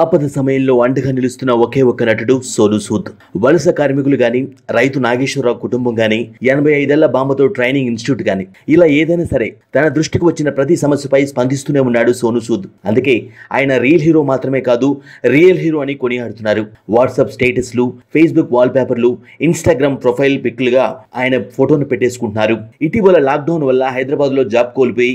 ఆపద సమయంలో అండగా నిలుస్తున్న ఒకే ఒక నటుడు సోలు సూద్ వలస కార్మికులు గాని రైతు నాగేశ్వరరావు కుటుంబం గాని ఎనభై ఐదేళ్ల బాంబతో ట్రైనింగ్ ఇన్స్టిట్యూట్ గాని ఇలా ఏదైనా సరే తన దృష్టికి వచ్చిన ప్రతి సమస్యపై స్పందిస్తూనే ఉన్నాడు సోను సూద్ అందుకే ఆయన రియల్ హీరో మాత్రమే కాదు రియల్ హీరో అని కొనియాడుతున్నారు వాట్సాప్ స్టేటస్లు ఫేస్బుక్ వాల్ పేపర్లు ఇన్స్టాగ్రామ్ ప్రొఫైల్ పిక్లుగా ఆయన ఫోటోను పెట్టేసుకుంటున్నారు ఇటీవల లాక్డౌన్ వల్ల హైదరాబాద్లో జాబ్ కోల్పోయి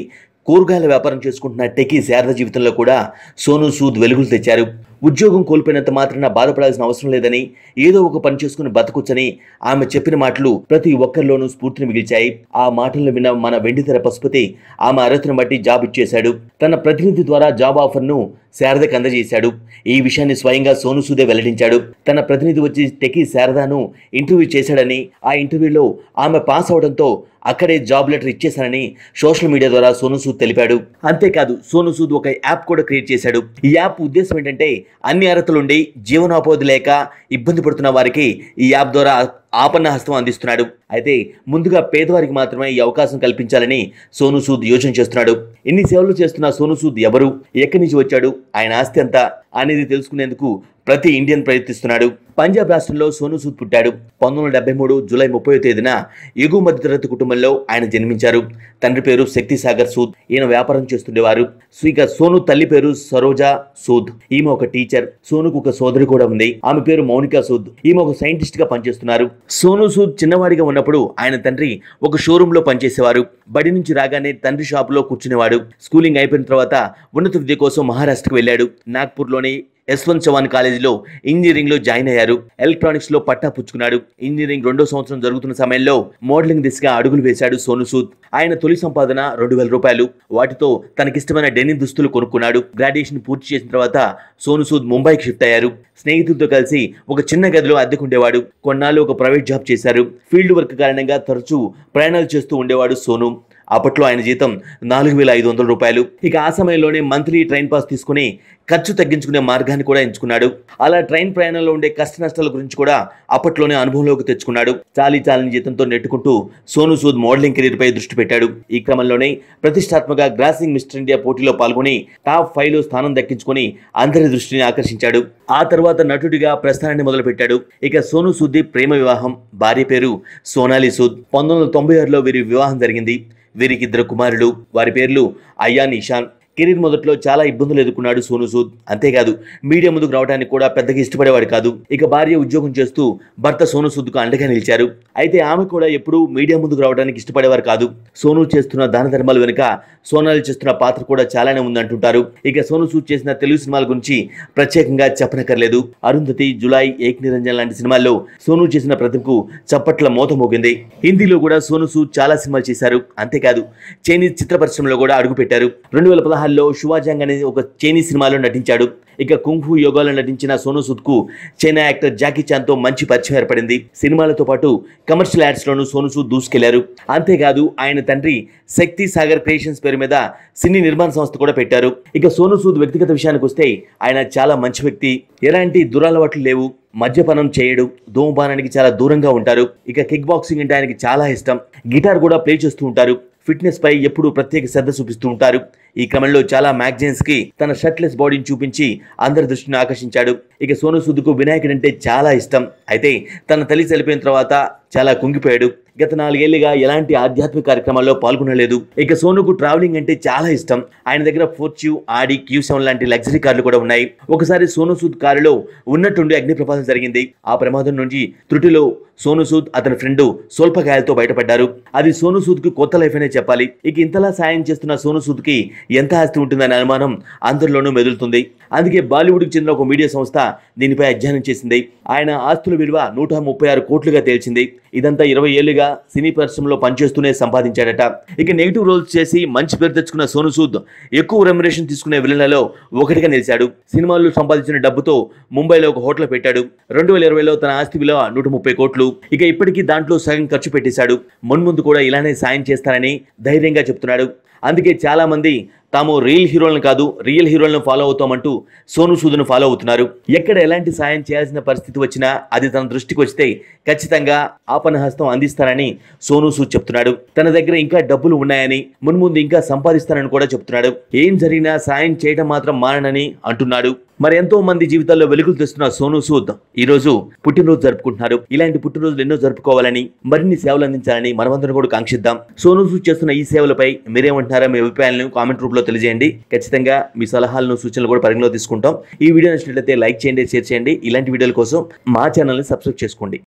కూరగాయల వ్యాపారం చేసుకుంటున్న టెకీ శారద జీవితంలో కూడా సోను సూద్ వెలుగులు తెచ్చారు ఉద్యోగం కోల్పోయినంత మాత్రాన బాధపడాల్సిన అవసరం లేదని ఏదో ఒక పని చేసుకుని బతకొచ్చని ఆమె చెప్పిన మాటలు ప్రతి ఒక్కరిలోనూ స్ఫూర్తిని మిగిల్చాయి ఆ మాటలను విన్న మన వెండితెర పశుపతి ఆమె అర్హతను బట్టి జాబ్ ఇచ్చేశాడు తన ప్రతినిధి ద్వారా జాబ్ ఆఫర్ను శారదకు అందజేశాడు ఈ విషయాన్ని స్వయంగా సోను సూదే వెల్లడించాడు తన ప్రతినిధి వచ్చి టెకీ శారదాను ఇంటర్వ్యూ చేశాడని ఆ ఇంటర్వ్యూలో ఆమె పాస్ అవడంతో అక్కడే జాబ్ లెటర్ ఇచ్చేశానని సోషల్ మీడియా ద్వారా సోను సూద్ తెలిపాడు అంతేకాదు సోను సూద్ ఒక యాప్ కూడా క్రియేట్ చేశాడు ఈ యాప్ ఉద్దేశం ఏంటంటే అన్ని అర్హతలుండి జీవనోపాధి లేక ఇబ్బంది పడుతున్న వారికి ఈ యాప్ ద్వారా ఆపన్న హస్తం అందిస్తున్నాడు అయితే ముందుగా పేదవారికి మాత్రమే ఈ అవకాశం కల్పించాలని సోనూసూద్ యోచన చేస్తున్నాడు ఇన్ని సేవలు చేస్తున్న సోనూసూద్ ఎవరు ఎక్కడి నుంచి వచ్చాడు ఆయన ఆస్తి అంతా అనేది తెలుసుకునేందుకు ప్రతి ఇండియన్ ప్రయత్నిస్తున్నాడు పంజాబ్ రాష్ట్రంలో సోనూసూద్ పుట్టాడు పంతొమ్మిది వందల డెబ్బై మూడు జూలై ముప్పై తేదీన ఎగువ మధ్యతరగతి కుటుంబంలో ఆయన జన్మించారు తండ్రి పేరు శక్తి సాగర్ సూద్ ఈయన వ్యాపారం చేస్తుండేవారు ఇక సోను తల్లి పేరు సరోజా సూద్ ఈమె ఒక టీచర్ సోనుకు ఒక సోదరి కూడా ఉంది ఆమె పేరు మౌనికా సూద్ ఈమె ఒక సైంటిస్ట్ గా పనిచేస్తున్నారు సోను సూద్ చిన్నవాడిగా ఉన్నప్పుడు ఆయన తండ్రి ఒక షోరూమ్ లో పనిచేసేవారు బడి నుంచి రాగానే తండ్రి షాప్ లో కూర్చునేవాడు స్కూలింగ్ అయిపోయిన తర్వాత ఉన్నత విద్య కోసం మహారాష్ట్రకు వెళ్ళాడు నాగ్పూర్ సమీపంలోని యశ్వంత్ చవాన్ కాలేజీలో ఇంజనీరింగ్ లో జాయిన్ అయ్యారు ఎలక్ట్రానిక్స్ లో పట్టా పుచ్చుకున్నాడు ఇంజనీరింగ్ రెండో సంవత్సరం జరుగుతున్న సమయంలో మోడలింగ్ దిశగా అడుగులు వేశాడు సోను సూద్ ఆయన తొలి సంపాదన రెండు వేల రూపాయలు వాటితో తనకిష్టమైన డెనిన్ దుస్తులు కొనుక్కున్నాడు గ్రాడ్యుయేషన్ పూర్తి చేసిన తర్వాత సోను సూద్ ముంబైకి షిఫ్ట్ అయ్యారు స్నేహితులతో కలిసి ఒక చిన్న గదిలో అద్దెకుండేవాడు కొన్నాళ్ళు ఒక ప్రైవేట్ జాబ్ చేశారు ఫీల్డ్ వర్క్ కారణంగా తరచూ ప్రయాణాలు చేస్తూ ఉండేవాడు సోను అప్పట్లో ఆయన జీతం నాలుగు వేల ఐదు వందల రూపాయలు ఇక ఆ సమయంలోనే మంత్లీ ట్రైన్ పాస్ తీసుకుని ఖర్చు తగ్గించుకునే మార్గాన్ని కూడా ఎంచుకున్నాడు అలా ట్రైన్ ప్రయాణంలో ఉండే కష్ట నష్టాల గురించి కూడా అప్పట్లోనే అనుభవంలోకి తెచ్చుకున్నాడు చాలీ చాలని జీతంతో నెట్టుకుంటూ సోను సూద్ మోడలింగ్ కెరీర్పై దృష్టి పెట్టాడు ఈ క్రమంలోనే ప్రతిష్టాత్మక గ్రాసింగ్ మిస్టర్ ఇండియా పోటీలో పాల్గొని టాప్ లో స్థానం దక్కించుకుని అందరి దృష్టిని ఆకర్షించాడు ఆ తర్వాత నటుడిగా ప్రస్థానాన్ని మొదలుపెట్టాడు ఇక సోను సూద్ ప్రేమ వివాహం భార్య పేరు సోనాలి సూద్ పంతొమ్మిది వందల తొంభై ఆరులో వీరి వివాహం జరిగింది వీరికి ఇద్దరు కుమారులు వారి పేర్లు అయ్యా నిషాన్ కెరీర్ మొదట్లో చాలా ఇబ్బందులు ఎదుర్కొన్నాడు సోనూ సూద్ అంతేకాదు మీడియా ముందుకు రావడానికి కూడా పెద్దగా ఇష్టపడేవాడు కాదు ఇక భార్య ఉద్యోగం చేస్తూ భర్త సోనూ సూద్కు అండగా నిలిచారు అయితే ఆమె కూడా ఎప్పుడూ మీడియా ముందుకు రావడానికి ఇష్టపడేవారు కాదు సోనూ చేస్తున్న దాన ధర్మాలు వెనుక సోనాలు చేస్తున్న పాత్ర కూడా చాలానే ఉందంటుంటారు ఇక సోను సూద్ చేసిన తెలుగు సినిమాల గురించి ప్రత్యేకంగా చెప్పనక్కర్లేదు అరుంధతి జులై ఏక్ నిరంజన్ లాంటి సినిమాల్లో సోనూ చేసిన ప్రతిభకు చప్పట్ల మోత మోగింది హిందీలో కూడా సోనూ సూద్ చాలా సినిమాలు చేశారు అంతేకాదు చైనీస్ చిత్ర పరిశ్రమలో కూడా అడుగుపెట్టారు రెండు వేల పదహారు సినిమాల్లో శివాజంగ్ అనే ఒక చైనీ సినిమాలో నటించాడు ఇక కుంఫు యోగాలో నటించిన సోను సుద్ కు చైనా యాక్టర్ జాకీ చాన్ తో మంచి పరిచయం ఏర్పడింది సినిమాలతో పాటు కమర్షియల్ యాడ్స్ లోను సోను సుద్ దూసుకెళ్లారు అంతేకాదు ఆయన తండ్రి శక్తి సాగర్ క్రియేషన్స్ పేరు మీద సినీ నిర్మాణ సంస్థ కూడా పెట్టారు ఇక సోను సూద్ వ్యక్తిగత విషయానికి వస్తే ఆయన చాలా మంచి వ్యక్తి ఎలాంటి దురాలవాట్లు లేవు మద్యపానం చేయడు ధూమపానానికి చాలా దూరంగా ఉంటారు ఇక కిక్ బాక్సింగ్ అంటే ఆయనకి చాలా ఇష్టం గిటార్ కూడా ప్లే చేస్తూ ఉంటారు ఫిట్నెస్ పై ఎప్పుడూ ప్రత్యేక శ్రద్ధ చూపిస్తూ ఉంటారు ఈ క్రమంలో చాలా మ్యాగజైన్స్ కి తన షర్ట్లెస్ బాడీని చూపించి అందరి దృష్టిని ఆకర్షించాడు ఇక సోను సుద్దుకు వినాయకుడు అంటే చాలా ఇష్టం అయితే తన తల్లి చనిపోయిన తర్వాత చాలా కుంగిపోయాడు గత నాలుగేళ్లుగా ఎలాంటి ఆధ్యాత్మిక కార్యక్రమాల్లో పాల్గొనలేదు ఇక సోనుకు ట్రావెలింగ్ అంటే చాలా ఇష్టం ఆయన దగ్గర ఫోర్చ్యూ ఆడి సెవెన్ లాంటి లగ్జరీ కార్లు కూడా ఉన్నాయి ఒకసారి సోను సూద్ కారులో ఉన్నట్టుండి అగ్ని ప్రమాదం జరిగింది ఆ ప్రమాదం నుంచి త్రుటిలో సోను సూద్ అతని ఫ్రెండ్ స్వల్పకాయలతో బయటపడ్డారు అది సోను సూద్ కు కొత్త లైఫ్ అనే చెప్పాలి ఇక ఇంతలా సాయం చేస్తున్న సోను సూద్ కి ఎంత ఆస్తి ఉంటుందనే అనుమానం అందరిలోనూ మెదులుతుంది అందుకే బాలీవుడ్కి చెందిన ఒక మీడియా సంస్థ దీనిపై అధ్యయనం చేసింది ఆయన ఆస్తుల విలువ నూట ముప్పై ఆరు కోట్లుగా తేల్చింది ఇదంతా ఇరవై ఏళ్లుగా సినీ పరిశ్రమలో పనిచేస్తూనే సంపాదించాడట ఇక నెగిటివ్ రోల్స్ చేసి మంచి పేరు తెచ్చుకున్న సోను సూద్ ఎక్కువ రెమ్యురేషన్ తీసుకునే విలన్లలో ఒకటిగా నిలిచాడు సినిమాల్లో సంపాదించిన డబ్బుతో ముంబైలో ఒక హోటల్ పెట్టాడు రెండు వేల ఇరవైలో తన ఆస్తి విలువ నూట ముప్పై కోట్లు ఇక ఇప్పటికీ దాంట్లో సగం ఖర్చు పెట్టేశాడు మున్ముందు కూడా ఇలానే సాయం చేస్తానని ధైర్యంగా చెప్తున్నాడు అందుకే చాలామంది తాము రియల్ హీరోలను కాదు రియల్ హీరోలను ఫాలో అవుతామంటూ సోను సూదును ఫాలో అవుతున్నారు ఎక్కడ ఎలాంటి సాయం చేయాల్సిన పరిస్థితి వచ్చినా అది తన దృష్టికి వస్తే ఖచ్చితంగా హస్తం అందిస్తానని సోను సూద్ చెప్తున్నాడు తన దగ్గర ఇంకా డబ్బులు ఉన్నాయని మున్ముందు ఇంకా సంపాదిస్తానని కూడా చెప్తున్నాడు ఏం జరిగినా సాయం చేయడం మాత్రం మాననని అంటున్నాడు మరి ఎంతో మంది జీవితాల్లో వెలుగులు తెస్తున్న సోను సూద్ ఈ రోజు పుట్టినరోజు జరుపుకుంటున్నారు ఇలాంటి పుట్టినరోజులు ఎన్నో జరుపుకోవాలని మరిన్ని సేవలు అందించాలని మనమందరం కూడా కాంక్షిద్దాం సోను సూద్ చేస్తున్న ఈ సేవలపై మీరేమంటున్నారా మీ అభిప్రాయాలను కామెంట్ రూపంలో తెలియజేయండి ఖచ్చితంగా మీ సలహాలను సూచనలు కూడా పరిగణలో తీసుకుంటాం ఈ వీడియో నచ్చినట్లయితే లైక్ చేయండి షేర్ చేయండి ఇలాంటి వీడియోల కోసం మా ఛానల్ని సబ్స్క్రైబ్ చేసుకోండి